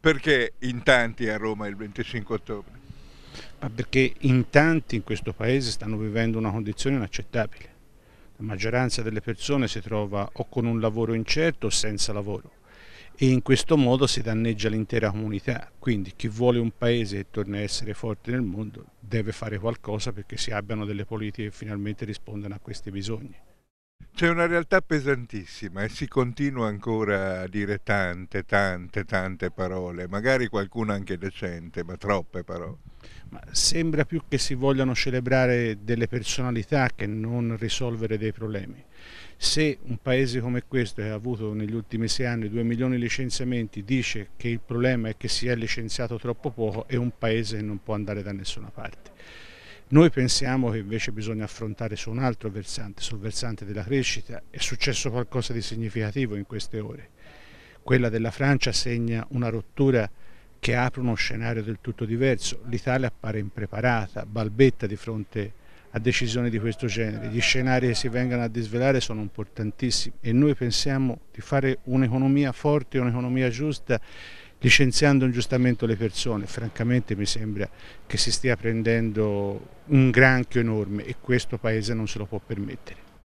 Perché in tanti a Roma il 25 ottobre? Ma perché in tanti in questo paese stanno vivendo una condizione inaccettabile. La maggioranza delle persone si trova o con un lavoro incerto o senza lavoro e in questo modo si danneggia l'intera comunità. Quindi chi vuole un paese che torni a essere forte nel mondo deve fare qualcosa perché si abbiano delle politiche che finalmente rispondano a questi bisogni. C'è una realtà pesantissima e si continua ancora a dire tante, tante, tante parole, magari qualcuna anche decente, ma troppe parole. Ma sembra più che si vogliano celebrare delle personalità che non risolvere dei problemi. Se un paese come questo, che ha avuto negli ultimi sei anni 2 milioni di licenziamenti, dice che il problema è che si è licenziato troppo poco, è un paese che non può andare da nessuna parte. Noi pensiamo che invece bisogna affrontare su un altro versante, sul versante della crescita. È successo qualcosa di significativo in queste ore. Quella della Francia segna una rottura che apre uno scenario del tutto diverso. L'Italia appare impreparata, balbetta di fronte a decisioni di questo genere. Gli scenari che si vengano a disvelare sono importantissimi e noi pensiamo di fare un'economia forte, un'economia giusta licenziando ingiustamente le persone, francamente mi sembra che si stia prendendo un granchio enorme e questo Paese non se lo può permettere.